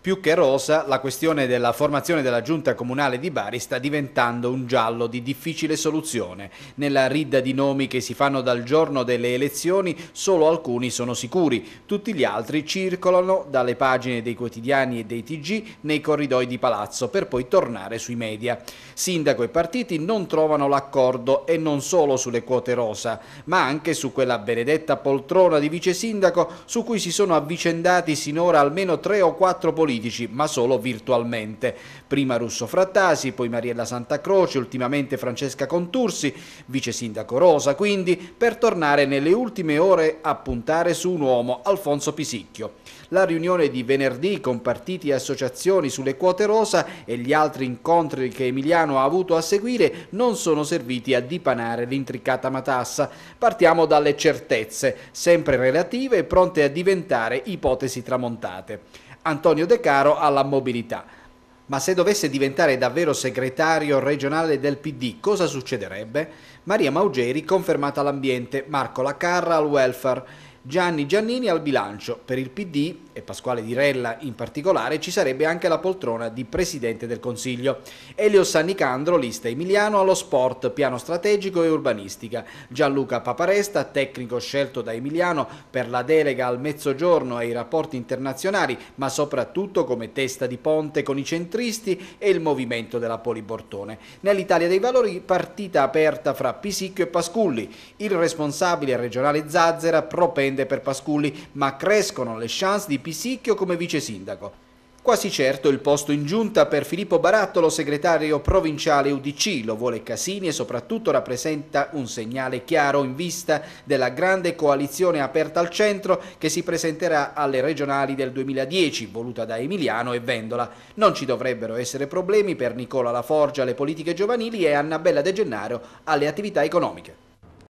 Più che rosa, la questione della formazione della giunta comunale di Bari sta diventando un giallo di difficile soluzione. Nella ridda di nomi che si fanno dal giorno delle elezioni, solo alcuni sono sicuri, tutti gli altri circolano dalle pagine dei quotidiani e dei TG nei corridoi di palazzo per poi tornare sui media. Sindaco e partiti non trovano l'accordo e non solo sulle quote rosa, ma anche su quella benedetta poltrona di vice sindaco su cui si sono avvicendati sinora almeno tre o quattro politici politici, ma solo virtualmente. Prima Russo Frattasi, poi Mariella Santacroce, ultimamente Francesca Contursi, vice sindaco Rosa, quindi, per tornare nelle ultime ore a puntare su un uomo, Alfonso Pisicchio. La riunione di venerdì con partiti e associazioni sulle quote rosa e gli altri incontri che Emiliano ha avuto a seguire non sono serviti a dipanare l'intricata matassa. Partiamo dalle certezze, sempre relative e pronte a diventare ipotesi tramontate. Antonio De Caro alla mobilità. Ma se dovesse diventare davvero segretario regionale del PD, cosa succederebbe? Maria Maugeri confermata all'ambiente, Marco Lacarra al welfare. Gianni Giannini al bilancio. Per il PD e Pasquale Di Rella in particolare ci sarebbe anche la poltrona di Presidente del Consiglio. Elio Sannicandro, lista Emiliano allo sport, piano strategico e urbanistica. Gianluca Paparesta, tecnico scelto da Emiliano per la delega al mezzogiorno e ai rapporti internazionali, ma soprattutto come testa di ponte con i centristi e il movimento della Polibortone. Nell'Italia dei Valori partita aperta fra Pisicchio e Pasculli. Il responsabile regionale Zazzera propende vicende per Pasculli, ma crescono le chance di Pisicchio come vice sindaco. Quasi certo il posto in giunta per Filippo Barattolo, segretario provinciale UDC, lo vuole Casini e soprattutto rappresenta un segnale chiaro in vista della grande coalizione aperta al centro che si presenterà alle regionali del 2010, voluta da Emiliano e Vendola. Non ci dovrebbero essere problemi per Nicola Laforgia alle politiche giovanili e Annabella De Gennaro alle attività economiche.